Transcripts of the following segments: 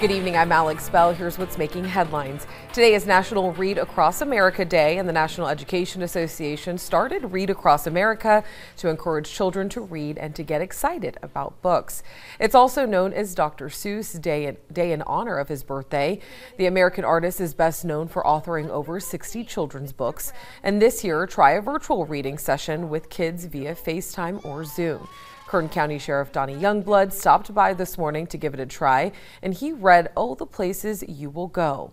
Good evening, I'm Alex Bell. Here's what's making headlines. Today is National Read Across America Day, and the National Education Association started Read Across America to encourage children to read and to get excited about books. It's also known as Dr. Seuss Day in, Day in honor of his birthday. The American artist is best known for authoring over 60 children's books, and this year, try a virtual reading session with kids via FaceTime or Zoom. Kern County Sheriff Donnie Youngblood stopped by this morning to give it a try, and he read all oh, the places you will go.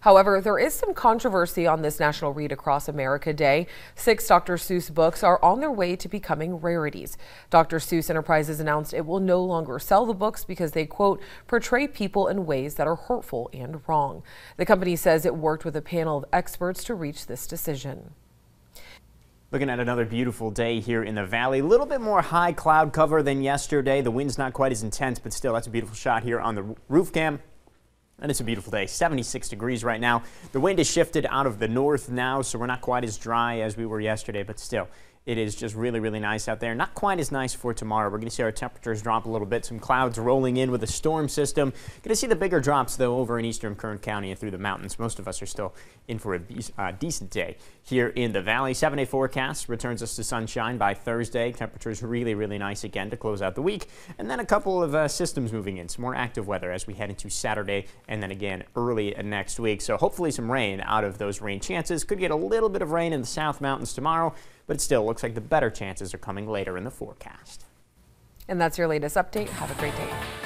However, there is some controversy on this National Read Across America Day. Six Dr. Seuss books are on their way to becoming rarities. Dr. Seuss Enterprises announced it will no longer sell the books because they, quote, portray people in ways that are hurtful and wrong. The company says it worked with a panel of experts to reach this decision. Looking at another beautiful day here in the valley. A little bit more high cloud cover than yesterday. The wind's not quite as intense, but still, that's a beautiful shot here on the roof cam. And it's a beautiful day, 76 degrees right now. The wind has shifted out of the north now, so we're not quite as dry as we were yesterday, but still, it is just really, really nice out there. Not quite as nice for tomorrow. We're going to see our temperatures drop a little bit. Some clouds rolling in with a storm system. Going to see the bigger drops, though, over in eastern Kern County and through the mountains. Most of us are still in for a uh, decent day here in the valley. 7-day forecast returns us to sunshine by Thursday. Temperatures really, really nice again to close out the week. And then a couple of uh, systems moving in. Some more active weather as we head into Saturday and then again early next week. So hopefully some rain out of those rain chances. Could get a little bit of rain in the South Mountains tomorrow, but it still looks like the better chances are coming later in the forecast. And that's your latest update. Have a great day.